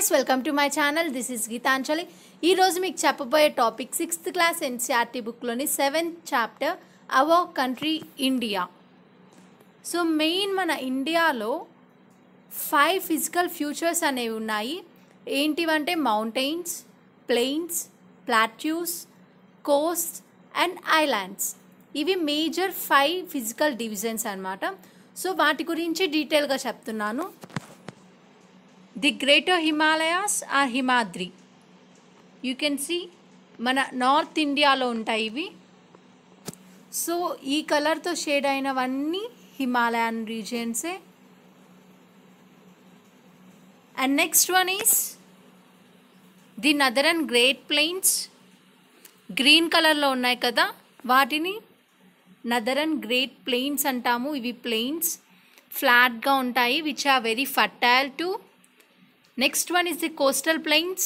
Guys welcome to my channel this is Geetanjali ఈరోజు మీకు చెప్పబోయే టాపిక్ సిక్స్త్ క్లాస్ ఎన్సీఆర్టీ బుక్లోని seventh chapter our country India so main మన ఇండియాలో ఫైవ్ ఫిజికల్ ఫ్యూచర్స్ అనేవి ఉన్నాయి ఏంటివంటే mountains plains plateaus coast and islands ఇవి మేజర్ ఫైవ్ ఫిజికల్ డివిజన్స్ అనమాట సో వాటి గురించి డీటెయిల్గా చెప్తున్నాను the greater Himalayas or Himadri you can see మన నార్త్ ఇండియాలో ఉంటాయి ఇవి సో ఈ కలర్తో షేడ్ అయినవన్నీ హిమాలయన్ రీజియన్సే and next one is the northern great plains green కలర్లో ఉన్నాయి కదా వాటిని నదరన్ గ్రేట్ ప్లెయిన్స్ అంటాము ఇవి ప్లెయిన్స్ ఫ్లాట్గా ఉంటాయి which are very fertile to next one is the coastal plains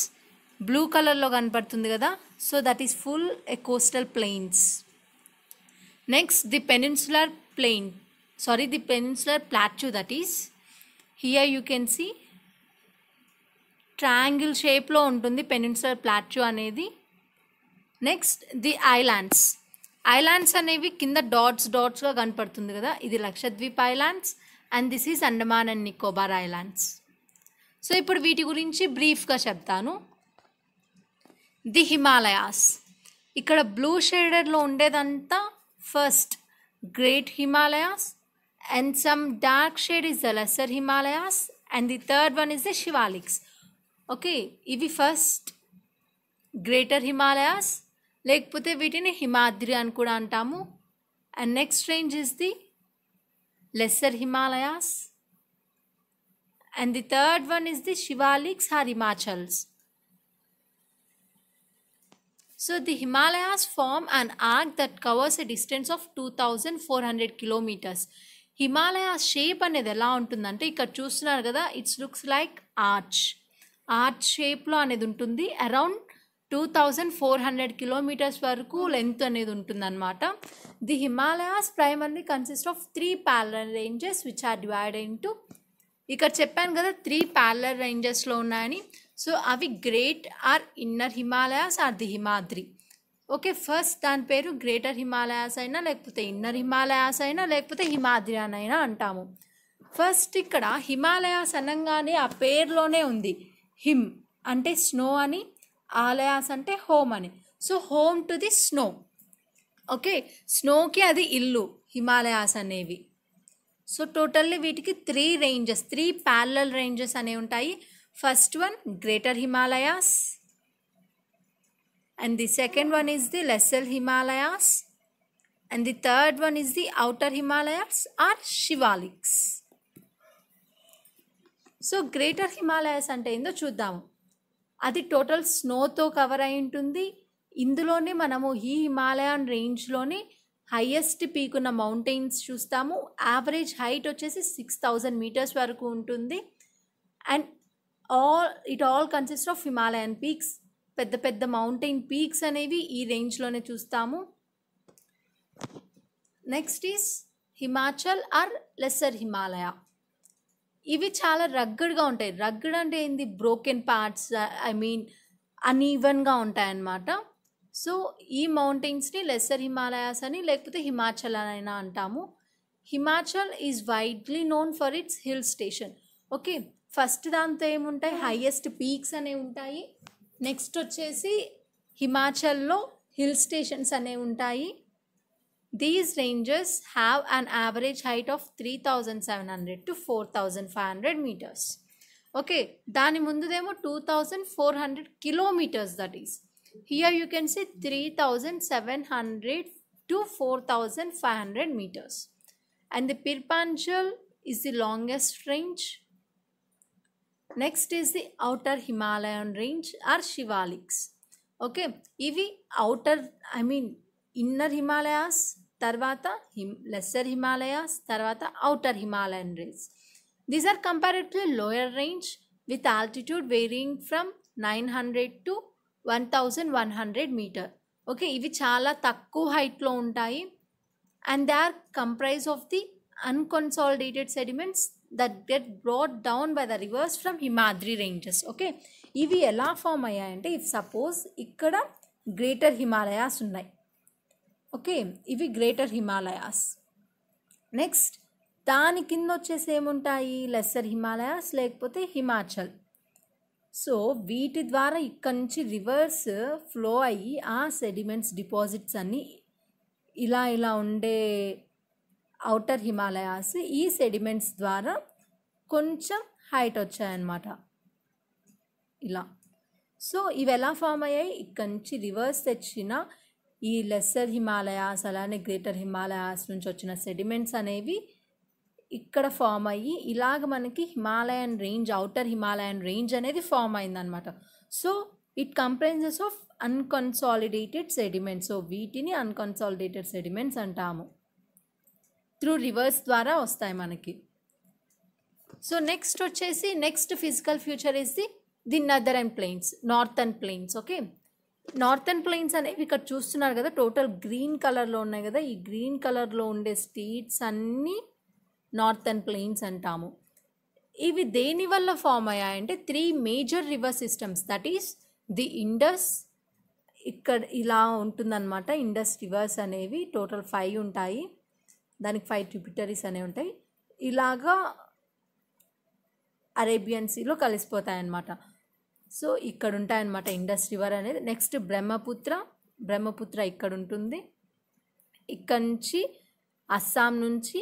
blue కలర్లో కనపడుతుంది కదా so that is full a coastal plains next the peninsular plain sorry the peninsular plateau that is here you can see triangle షేప్లో ఉంటుంది peninsular plateau అనేది next the islands islands అనేవి కింద dots డాట్స్గా కనపడుతుంది కదా ఇది Lakshadweep islands and this is Andaman and Nicobar islands so ఇప్పుడు వీటి గురించి బ్రీఫ్గా చెప్తాను ది హిమాలయాస్ ఇక్కడ బ్లూ షేడెడ్లో ఉండేదంతా first great Himalayas and some dark shade is the lesser Himalayas and the third one is the Shivaliks okay ఇవి ఫస్ట్ గ్రేటర్ హిమాలయాస్ లేకపోతే వీటిని హిమాద్రి అని కూడా అంటాము and next range is the lesser Himalayas And the third one is the Shivaliks are Himachals. So the Himalayas form an arc that covers a distance of 2400 kilometers. Himalaya shape అనేది ఎలా ఉంటుందంటే ఇక్కడ చూస్తున్నారు కదా it's looks like arch arch షేప్లో అనేది ఉంటుంది around two thousand four hundred kilometers వరకు లెంత్ అనేది ఉంటుందన్నమాట the Himalayas primarily consist of three parallel ranges which are divide into ఇక్కడ చెప్పాను కదా త్రీ ప్యారలర్ రేంజెస్లో ఉన్నాయని సో అవి great or inner Himalayas or the Himadri okay first దాని పేరు గ్రేటర్ హిమాలయాస్ అయినా లేకపోతే ఇన్నర్ హిమాలయాస్ అయినా లేకపోతే హిమాద్రి అనైనా అంటాము ఫస్ట్ ఇక్కడ హిమాలయాస్ అనగానే ఆ పేరులోనే ఉంది హిమ్ అంటే స్నో అని ఆలయాస్ అంటే హోమ్ అని so home to the snow okay స్నోకి అది ఇల్లు హిమాలయాస్ అనేవి సో టోటల్లీ వీటికి three ranges three parallel ranges అనేవి ఉంటాయి first one greater Himalayas and the second one is the lesser Himalayas and the third one is the outer Himalayas or Shivaliks so greater Himalayas అంటే ఏందో చూద్దాము అది టోటల్ స్నోతో కవర్ అయి ఉంటుంది ఇందులోనే మనము ఈ హిమాలయన్ రేంజ్లోనే హయ్యెస్ట్ పీక్ ఉన్న మౌంటైన్స్ చూస్తాము యావరేజ్ హైట్ వచ్చేసి సిక్స్ థౌజండ్ మీటర్స్ వరకు ఉంటుంది and all it all consist of Himalayan peaks పెద్ద పెద్ద మౌంటైన్ పీక్స్ అనేవి ఈ రేంజ్లోనే చూస్తాము next is Himachal or lesser Himalaya ఇవి చాలా రగ్గడ్గా ఉంటాయి రగ్గడ్ అంటే ఏంది బ్రోకెన్ పార్ట్స్ ఐ మీన్ అన్ఈవెన్గా ఉంటాయన్నమాట సో ఈ మౌంటైన్స్ని లెస్సర్ హిమాలయాస్ అని లేకపోతే హిమాచల్ అయినా అంటాము Himachal is widely known for its hill station okay first దాంతో ఏముంటాయి హైయెస్ట్ పీక్స్ అనేవి ఉంటాయి నెక్స్ట్ వచ్చేసి హిమాచల్లో హిల్ స్టేషన్స్ అనేవి ఉంటాయి these ranges have an average height of three thousand seven hundred to four thousand five hundred meters okay దాని ముందుదేమో two thousand four hundred kilometers that is here you can see 3700 to 4500 meters and the Pirpanchal is the longest range next is the outer Himalayan range or Shivaliks okay if outer I mean inner Himalayas Tarvata lesser Himalayas Tarvata outer Himalayan range these are comparatively lower range with altitude varying from 900 to one thousand one hundred meter okay ఇవి చాలా తక్కువ హైట్లో ఉంటాయి and they are comprise of the unconsolidated sediments that get brought down by the rivers from Himadri ranges okay ఇవి ఎలా form అయ్యాయంటే if suppose ఇక్కడ greater Himalayas ఉన్నాయి ఓకే ఇవి గ్రేటర్ హిమాలయాస్ నెక్స్ట్ దాని కింద వచ్చేసి ఏముంటాయి లెస్సర్ హిమాలయాస్ లేకపోతే హిమాచల్ సో వీటి ద్వారా ఇక్కడ నుంచి రివర్స్ ఫ్లో అయ్యి ఆ సెడిమెంట్స్ డిపాజిట్స్ అన్నీ ఇలా ఇలా ఉండే ఔటర్ హిమాలయాస్ ఈ సెడిమెంట్స్ ద్వారా కొంచెం హైట్ వచ్చాయన్నమాట ఇలా సో ఇవి ఎలా ఫామ్ అయ్యాయి ఇక్కడి నుంచి రివర్స్ తెచ్చిన ఈ లెస్సర్ హిమాలయాస్ అలానే గ్రేటర్ హిమాలయాస్ నుంచి వచ్చిన సెడిమెంట్స్ అనేవి ఇక్కడ ఫామ్ అయ్యి ఇలాగ మనకి Himalayan range outer Himalayan range అనేది ఫామ్ అయిందనమాట so it comprises of unconsolidated sediments so వీటిని అన్కన్సాలిడేటెడ్ సెడిమెంట్స్ అంటాము త్రూ రివర్స్ ద్వారా వస్తాయి మనకి సో నెక్స్ట్ వచ్చేసి next physical feature is the the northern plains northern plains okay northern plains అనేవి ఇక్కడ చూస్తున్నారు కదా టోటల్ గ్రీన్ కలర్లో ఉన్నాయి కదా ఈ గ్రీన్ కలర్లో ఉండే స్టేట్స్ అన్నీ నార్థన్ ప్లెయిన్స్ అంటాము ఇవి దేనివల్ల ఫామ్ అయ్యాయంటే three major river systems that is the Indus ఇక్కడ ఇలా ఉంటుందన్నమాట ఇండస్ రివర్స్ అనేవి టోటల్ ఫైవ్ ఉంటాయి దానికి ఫైవ్ ట్రిబ్యూటరీస్ అనేవి ఉంటాయి ఇలాగా అరేబియన్ సీలో కలిసిపోతాయన్నమాట సో ఇక్కడ ఉంటాయన్నమాట ఇండస్ రివర్ అనేది నెక్స్ట్ బ్రహ్మపుత్ర బ్రహ్మపుత్ర ఇక్కడ ఉంటుంది ఇక్కడ నుంచి అస్సాం నుంచి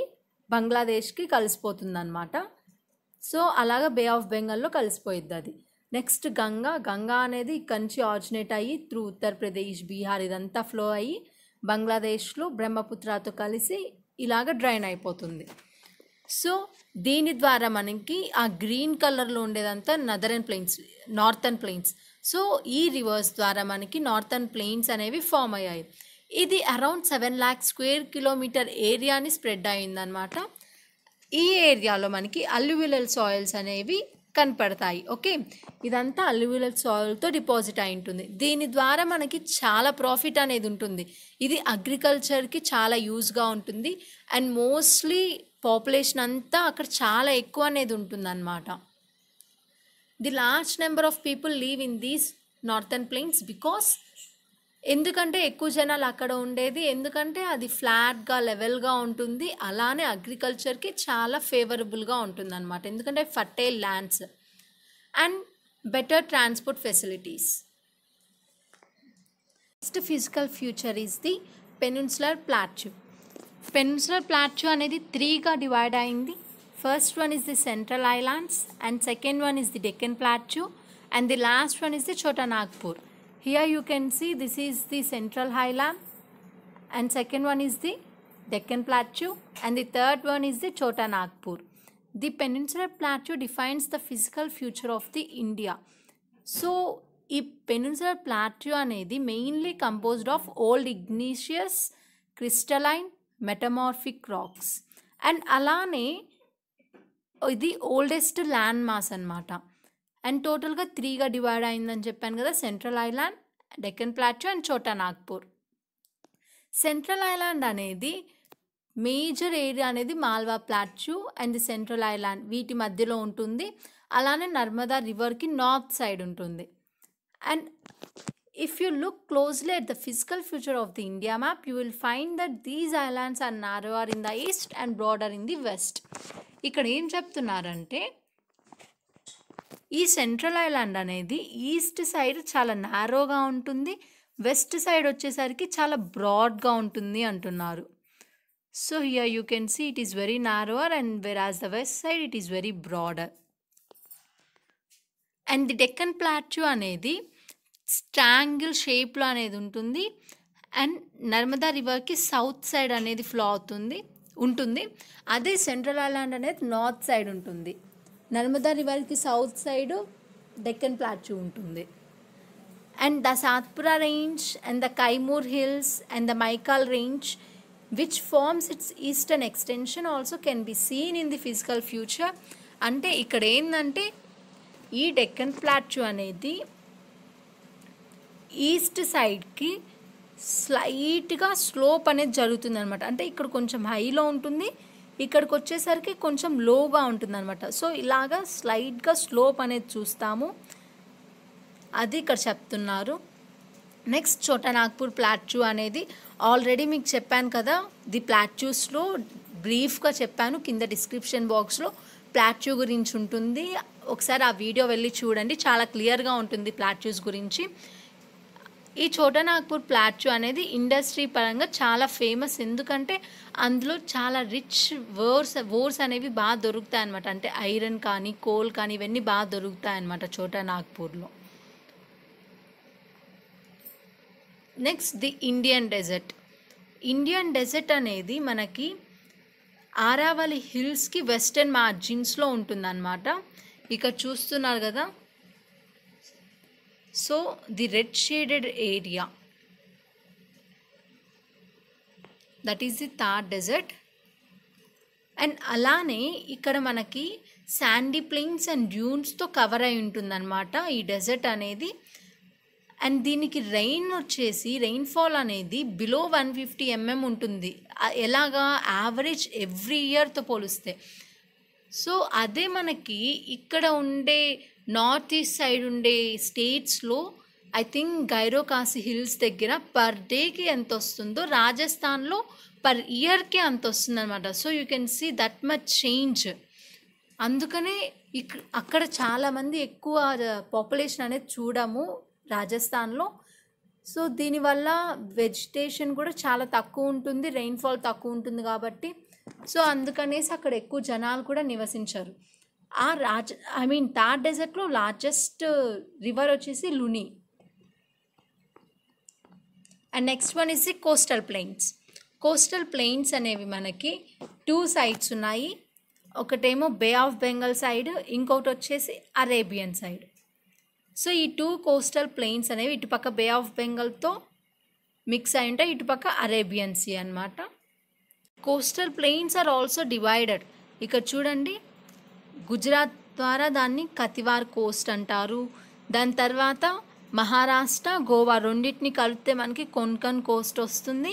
బంగ్లాదేశ్కి కలిసిపోతుంది అనమాట సో అలాగ బే ఆఫ్ బెంగాల్లో కలిసిపోయిద్ది అది నెక్స్ట్ గంగా గంగా అనేది ఇక్కడి నుంచి ఆర్జినేట్ అయ్యి త్రూ ఉత్తరప్రదేశ్ బీహార్ ఇదంతా ఫ్లో అయ్యి బంగ్లాదేశ్లో బ్రహ్మపుత్రతో కలిసి ఇలాగ డ్రైన్ అయిపోతుంది సో దీని ద్వారా మనకి ఆ గ్రీన్ కలర్లో ఉండేదంతా northern plains northern plains so ఈ రివర్స్ ద్వారా మనకి నార్థన్ ప్లెయిన్స్ అనేవి ఫామ్ అయ్యాయి ఇది around seven lakh square kilometer ఏరియాని స్ప్రెడ్ అయిందనమాట ఈ ఏరియాలో మనకి అల్యూవిలల్ సాయిల్స్ అనేవి కనపడతాయి ఓకే ఇదంతా అల్యూవిలల్ సాయిల్తో డిపాజిట్ అయి ఉంటుంది దీని ద్వారా మనకి చాలా ప్రాఫిట్ అనేది ఉంటుంది ఇది అగ్రికల్చర్కి చాలా యూజ్గా ఉంటుంది అండ్ మోస్ట్లీ పాపులేషన్ అంతా అక్కడ చాలా ఎక్కువ అనేది ఉంటుందన్నమాట the large number of people live in these northern plains because ఎందుకంటే ఎక్కువ జనాలు అక్కడ ఉండేది ఎందుకంటే అది ఫ్లాట్గా లెవెల్గా ఉంటుంది అలానే అగ్రికల్చర్కి చాలా ఫేవరబుల్గా ఉంటుంది అనమాట ఎందుకంటే fertile lands and better transport facilities next physical feature is the peninsular plateau peninsular plateau అనేది త్రీగా డివైడ్ అయింది first one is the central islands and second one is the Deccan plateau and the last one is the Chota Nagpur here you can see this is the central Highland, and second one is the deccan plateau and the third one is the chota nagpur the peninsular plateau defines the physical future of the india so the peninsular plateau anedi mainly composed of old igneous crystalline metamorphic rocks and alane the oldest land mass mata. and total ga 3 ga divide ayindani cheppan kada central island Deccan plateau and Chota Nagpur central island అనేది major area అనేది Malwa plateau and central island వీటి మధ్యలో ఉంటుంది అలానే నర్మదా రివర్కి north side ఉంటుంది and if you look closely at the physical feature of the India map you will find that these islands are narrower in the east and broader in the west ఇక్కడ ఏం చెప్తున్నారంటే ఈ central island అనేది east side చాలా నారోగా ఉంటుంది west side వచ్చేసరికి చాలా బ్రాడ్గా ఉంటుంది అంటున్నారు so here you can see it is very narrower and whereas the west side it is very broader and the Deccan plateau అనేది స్ట్రాంగిల్ షేప్లో అనేది ఉంటుంది అండ్ నర్మదా రివర్కి సౌత్ సైడ్ అనేది ఫ్లో అవుతుంది ఉంటుంది అదే సెంట్రల్ ఐలాండ్ అనేది నార్త్ సైడ్ ఉంటుంది నర్మదా రివర్కి సౌత్ సైడ్ డెక్కన్ ప్లాట్యూ ఉంటుంది and the Satpura range and the Kaimur hills and the Maikal range which forms it's eastern extension also can be seen in the physical feature అంటే ఇక్కడ ఏంటంటే ఈ డెక్కన్ ప్లాట్యూ అనేది ఈస్ట్ సైడ్కి స్లైట్గా స్లోప్ అనేది జరుగుతుంది అనమాట అంటే ఇక్కడ కొంచెం హైలో ఉంటుంది ఇక్కడికి వచ్చేసరికి కొంచెం లోగా అనమాట సో ఇలాగా స్లైడ్గా స్లోప్ అనేది చూస్తాము అది ఇక్కడ చెప్తున్నారు నెక్స్ట్ చోటా నాగ్పూర్ ప్లాట్యూ అనేది ఆల్రెడీ మీకు చెప్పాను కదా ది ప్లాట్యూస్లో బ్రీఫ్గా చెప్పాను కింద డిస్క్రిప్షన్ బాక్స్లో ప్లాట్యూ గురించి ఉంటుంది ఒకసారి ఆ వీడియో వెళ్ళి చూడండి చాలా క్లియర్గా ఉంటుంది ప్లాట్యూస్ గురించి ఈ చోటా నాగ్పూర్ ప్లాట్యూ అనేది ఇండస్ట్రీ పరంగా చాలా ఫేమస్ ఎందుకంటే అందులో చాలా రిచ్ వర్స్ వర్స్ అనేవి బాగా దొరుకుతాయి అనమాట అంటే ఐరన్ కానీ కోల్ కానీ ఇవన్నీ బాగా దొరుకుతాయి అనమాట చోటా నాగ్పూర్లో next the Indian desert Indian desert అనేది మనకి ఆరావళి హిల్స్కి వెస్టర్న్ మార్జిన్స్లో ఉంటుందన్నమాట ఇక చూస్తున్నారు కదా so the red shaded area that is the Thar desert and అలానే ఇక్కడ మనకి శాండీ ప్లెయిన్స్ అండ్ డ్యూన్స్తో కవర్ అయి ఉంటుందన్నమాట ఈ డెజర్ట్ అనేది అండ్ దీనికి రెయిన్ వచ్చేసి రెయిన్ఫాల్ అనేది బిలో వన్ ఫిఫ్టీ ఎంఎం ఉంటుంది ఎలాగా యావరేజ్ ఎవ్రీ ఇయర్తో పోలిస్తే సో అదే మనకి ఇక్కడ ఉండే నార్త్ ఈస్ట్ సైడ్ ఉండే స్టేట్స్లో ఐ థింక్ గైరోకాసి హిల్స్ దగ్గర పర్ డేకి ఎంత వస్తుందో రాజస్థాన్లో పర్ ఇయర్కి అంత వస్తుందన్నమాట so you can see that much change అందుకనే ఇక్ అక్కడ చాలామంది ఎక్కువ పాపులేషన్ అనేది చూడము రాజస్థాన్లో సో దీనివల్ల వెజిటేషన్ కూడా చాలా తక్కువ ఉంటుంది రెయిన్ఫాల్ తక్కువ ఉంటుంది కాబట్టి సో అందుకనేసి అక్కడ ఎక్కువ జనాలు కూడా నివసించారు ఆ రాజ ఐ మీన్ థార్ డెజర్ట్లో లార్జెస్ట్ uh, రివర్ వచ్చేసి Luni and next one is the coastal plains coastal plains అనేవి మనకి టూ సైడ్స్ ఉన్నాయి ఒకటేమో బే ఆఫ్ బెంగాల్ సైడ్ ఇంకొకటి వచ్చేసి అరేబియన్ సైడ్ సో ఈ టూ కోస్టల్ ప్లెయిన్స్ అనేవి ఇటుపక్క బే ఆఫ్ బెంగాల్తో మిక్స్ అయి ఉంటాయి ఇటుపక్క అరేబియన్ సీ అనమాట coastal plains are also divided ఇక్కడ చూడండి గుజరాత్ ద్వారా దాన్ని కతివార్ కోస్ట్ అంటారు దాని తర్వాత మహారాష్ట్ర గోవా రెండింటిని కలిపితే మనకి కొన్కన్ కోస్ట్ వస్తుంది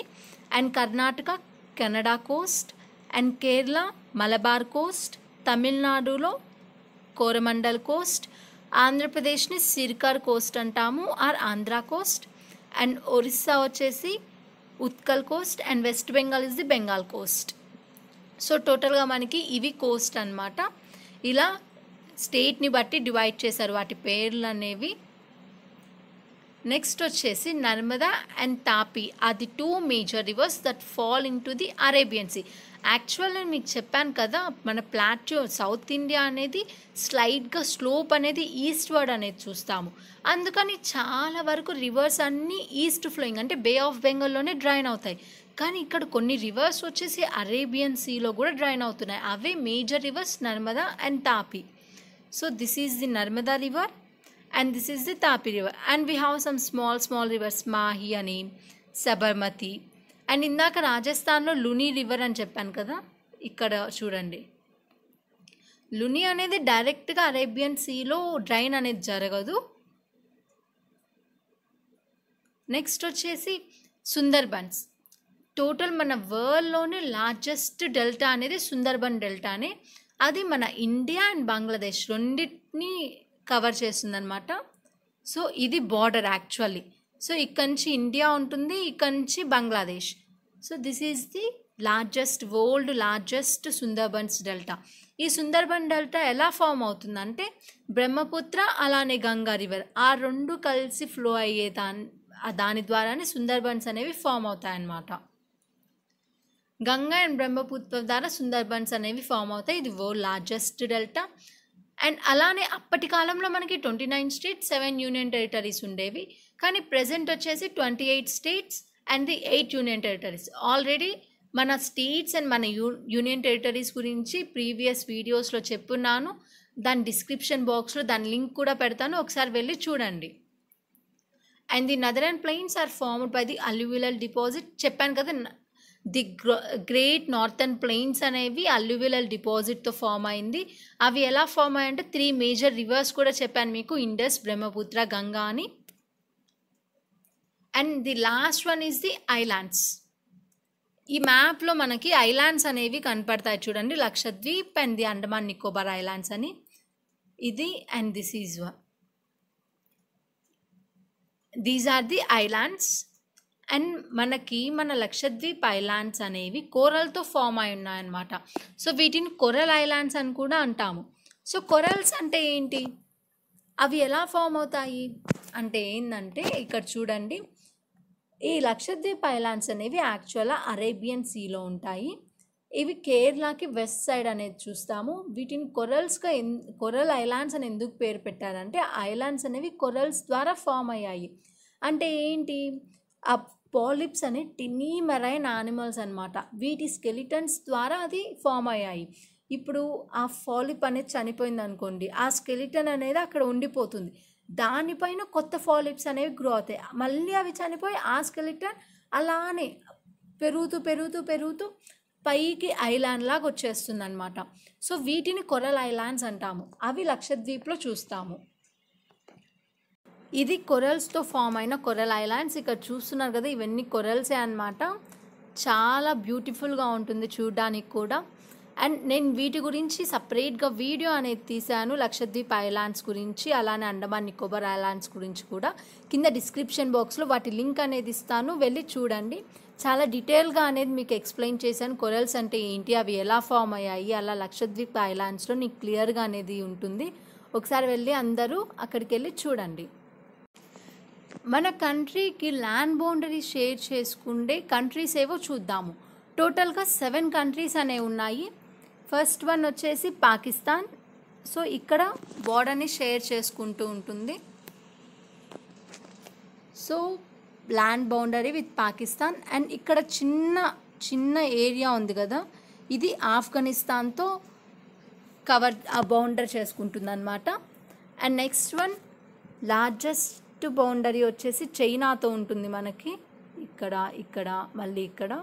and Karnataka Kanara coast and Kerala Malabar coast తమిళనాడులో కోరమండల్ కోస్ట్ ఆంధ్రప్రదేశ్ని సిర్కార్ కోస్ట్ అంటాము or Andhra coast and Orissa వచ్చేసి Utkal coast and West Bengal is the Bengal coast so టోటల్గా మనకి ఇవి కోస్ట్ అనమాట ఇలా స్టేట్ని బట్టి డివైడ్ చేశారు వాటి పేర్లు అనేవి నెక్స్ట్ వచ్చేసి నర్మదా అండ్ తాపి అది two major rivers that fall into the Arabian sea actual నేను మీకు చెప్పాను కదా మన ప్లాట్యూ సౌత్ ఇండియా అనేది స్లైడ్గా స్లోప్ అనేది ఈస్ట్ వర్డ్ అనేది చూస్తాము అందుకని చాలా వరకు రివర్స్ అన్నీ ఈస్ట్ ఫ్లోయింగ్ అంటే బే ఆఫ్ బెంగాల్లోనే డ్రైన్ అవుతాయి కానీ ఇక్కడ కొన్ని రివర్స్ వచ్చేసి అరేబియన్ సీలో కూడా డ్రైన్ అవుతున్నాయి అవే major rivers Narmada and Tapi so this is the Narmada river and this is the Tapi river and we have some small small rivers Mahi అని సబర్మతి అండ్ ఇందాక రాజస్థాన్లో లుని రివర్ అని చెప్పాను కదా ఇక్కడ చూడండి లుని అనేది డైరెక్ట్గా అరేబియన్ సీలో డ్రైన్ అనేది జరగదు నెక్స్ట్ వచ్చేసి సుందర్బన్స్ టోటల్ మన వరల్డ్లోనే లార్జెస్ట్ డెల్టా అనేది సుందర్బన్ డెల్టానే అది మన ఇండియా అండ్ బంగ్లాదేశ్ రెండింటిని కవర్ చేస్తుందన్నమాట సో ఇది బార్డర్ యాక్చువల్లీ సో ఇక్కడ నుంచి ఇండియా ఉంటుంది ఇక్కడ నుంచి Bangladesh so this is the largest world largest Sundarbans delta ఈ సుందర్బన్ డెల్టా ఎలా ఫామ్ అవుతుందంటే బ్రహ్మపుత్ర అలానే గంగా రివర్ ఆ రెండు కలిసి ఫ్లో అయ్యే దాని దాని ద్వారానే సుందర్బన్స్ అనేవి ఫామ్ అవుతాయన్నమాట గంగా అండ్ బ్రహ్మపుత్ర ద్వారా సుందర్బన్స్ అనేవి ఫామ్ అవుతాయి ఇది వరల్డ్ లార్జెస్ట్ డెల్టా అండ్ అలానే అప్పటి కాలంలో మనకి twenty nine states seven union territories ఉండేవి కానీ ప్రజెంట్ వచ్చేసి twenty eight states and the eight union territories already మన స్టేట్స్ అండ్ మన యూ యూనియన్ టెరిటరీస్ గురించి ప్రీవియస్ వీడియోస్లో చెప్పున్నాను దాని డిస్క్రిప్షన్ బాక్స్లో దాని లింక్ కూడా పెడతాను ఒకసారి వెళ్ళి చూడండి and the northern plains are formed by the alluvial deposit చెప్పాను కదా ది గ్రేట్ నార్థన్ ప్లెయిన్స్ అనేవి అల్యూవిలల్ డిపాజిట్తో ఫామ్ అయింది అవి ఎలా ఫామ్ అయ్యాయంటే త్రీ మేజర్ రివర్స్ కూడా చెప్పాను మీకు ఇండస్ బ్రహ్మపుత్ర గంగా అని and the last one is the islands ఈ మ్యాప్లో మనకి ఐలాండ్స్ అనేవి కనపడతాయి చూడండి Lakshadweep and the Andaman Nicobar islands అని ఇది and this is these are the islands and మనకి మన లక్షద్వీప్ ఐలాండ్స్ అనేవి కోరల్తో ఫామ్ అయి ఉన్నాయన్నమాట సో వీటిని కొరల్ ఐలాండ్స్ అని కూడా అంటాము సో కొరల్స్ అంటే ఏంటి అవి ఎలా ఫామ్ అవుతాయి అంటే ఏంటంటే ఇక్కడ చూడండి ఈ లక్షద్వీప్ ఐలాండ్స్ అనేవి యాక్చువల్గా అరేబియన్ సీలో ఉంటాయి ఇవి కేరళకి వెస్ట్ సైడ్ అనేది చూస్తాము వీటిని కొరల్స్గా ఎన్ కొరల్ ఐలాండ్స్ అని ఎందుకు పేరు పెట్టారంటే ఐలాండ్స్ అనేవి కొరల్స్ ద్వారా ఫామ్ అయ్యాయి అంటే ఏంటి పాలిప్స్ అనే టిన్నీ మెరైన్ యానిమల్స్ అనమాట వీటి స్కెలిటన్స్ ద్వారా అది ఫామ్ అయ్యాయి ఇప్పుడు ఆ ఫాలిప్ అనేది చనిపోయింది అనుకోండి ఆ స్కెలిటన్ అనేది అక్కడ ఉండిపోతుంది దానిపైన కొత్త ఫాలిప్స్ అనేవి గ్రో అవుతాయి మళ్ళీ అవి చనిపోయి ఆ స్కెలిటన్ అలానే పెరుగుతూ పెరుగుతూ పెరుగుతూ పైకి ఐలాండ్ లాగా వచ్చేస్తుంది అనమాట సో వీటిని కొరల్ ఐలాండ్స్ అంటాము అవి లక్షద్వీప్లో చూస్తాము ఇది కొరల్స్తో ఫామ్ అయిన కొరల్ ఐలాండ్స్ ఇక్కడ చూస్తున్నారు కదా ఇవన్నీ కొరల్సే అనమాట చాలా బ్యూటిఫుల్గా ఉంటుంది చూడడానికి కూడా అండ్ నేను వీటి గురించి సపరేట్గా వీడియో అనేది తీశాను లక్షద్వీప్ ఐలాండ్స్ గురించి అలానే అండమాన్ నికోబార్ ఐలాండ్స్ గురించి కూడా కింద డిస్క్రిప్షన్ బాక్స్లో వాటి లింక్ అనేది ఇస్తాను వెళ్ళి చూడండి చాలా డీటెయిల్గా అనేది మీకు ఎక్స్ప్లెయిన్ చేశాను కొరల్స్ అంటే ఏంటి అవి ఎలా ఫామ్ అయ్యాయి అలా లక్షద్వీప్ ఐలాండ్స్లో నీకు క్లియర్గా అనేది ఉంటుంది ఒకసారి వెళ్ళి అందరూ అక్కడికి వెళ్ళి చూడండి మన కంట్రీకి ల్యాండ్ బౌండరీ షేర్ చేసుకుండే కంట్రీస్ ఏవో చూద్దాము టోటల్గా సెవెన్ కంట్రీస్ అనేవి ఉన్నాయి ఫస్ట్ వన్ వచ్చేసి పాకిస్తాన్ సో ఇక్కడ బోర్డర్ని షేర్ చేసుకుంటూ ఉంటుంది so land boundary with Pakistan and ఇక్కడ చిన్న చిన్న ఏరియా ఉంది కదా ఇది ఆఫ్ఘనిస్తాన్తో కవర్ ఆ బౌండర్ చేసుకుంటుంది అనమాట and next one largest net boundary వచ్చేసి చైనాతో ఉంటుంది మనకి ఇక్కడ ఇక్కడ మళ్ళీ ఇక్కడ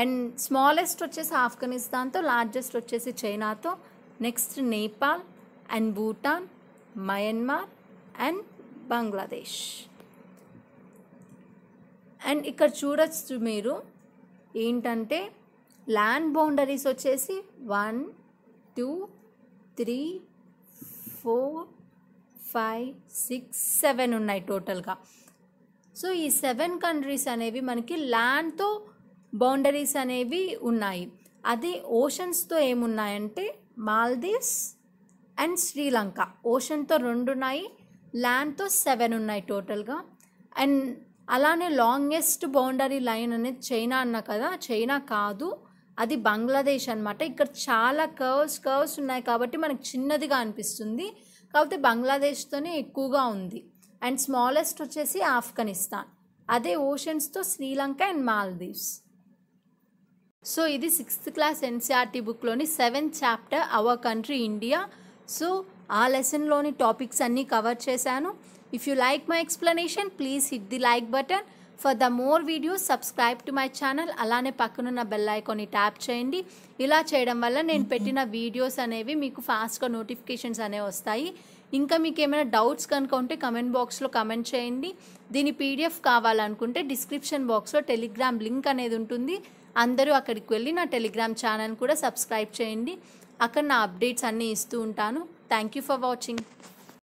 అండ్ స్మాలెస్ట్ వచ్చేసి ఆఫ్ఘనిస్తాన్తో లార్జెస్ట్ వచ్చేసి చైనాతో next Nepal and Bhutan Myanmar and Bangladesh and ఇక్కడ చూడచ్చు మీరు ఏంటంటే ల్యాండ్ బౌండరీస్ వచ్చేసి one two three four five six seven ఉన్నాయి టోటల్గా సో ఈ సెవెన్ కంట్రీస్ అనేవి మనకి ల్యాండ్తో బౌండరీస్ అనేవి ఉన్నాయి అది ఓషన్స్తో ఏమున్నాయంటే మాల్దీవ్స్ అండ్ శ్రీలంక ఓషన్తో రెండు ఉన్నాయి ల్యాండ్తో సెవెన్ ఉన్నాయి టోటల్గా అండ్ అలానే లాంగెస్ట్ బౌండరీ లైన్ అనేది చైనా అన్న కదా చైనా కాదు అది బంగ్లాదేశ్ అనమాట ఇక్కడ చాలా కర్వ్స్ కర్వ్స్ ఉన్నాయి కాబట్టి మనకు చిన్నదిగా అనిపిస్తుంది కాకపోతే బంగ్లాదేశ్తోనే ఎక్కువగా ఉంది అండ్ స్మాలెస్ట్ వచ్చేసి ఆఫ్ఘనిస్తాన్ అదే ఓషన్స్తో శ్రీలంక అండ్ మాల్దీవ్స్ సో ఇది సిక్స్త్ క్లాస్ ఎన్సీఆర్టీ బుక్లోని seventh chapter our country India so ఆ లెసన్లోని టాపిక్స్ అన్నీ కవర్ చేశాను if you like my explanation please hit the like button for the more videos subscribe to my channel అలానే పక్కనున్న bell ఐకాన్ని tap చేయండి ఇలా చేయడం వల్ల నేను పెట్టిన వీడియోస్ అనేవి మీకు ఫాస్ట్గా నోటిఫికేషన్స్ అనేవి వస్తాయి ఇంకా మీకు ఏమైనా డౌట్స్ కనుక ఉంటే కమెంట్ బాక్స్లో కమెంట్ చేయండి దీని పీడిఎఫ్ కావాలనుకుంటే డిస్క్రిప్షన్ బాక్స్లో టెలిగ్రామ్ లింక్ అనేది ఉంటుంది అందరూ అక్కడికి వెళ్ళి నా టెలిగ్రామ్ ఛానల్ కూడా సబ్స్క్రైబ్ చేయండి అక్కడ నా అప్డేట్స్ అన్నీ ఇస్తూ ఉంటాను థ్యాంక్ యూ ఫర్ వాచింగ్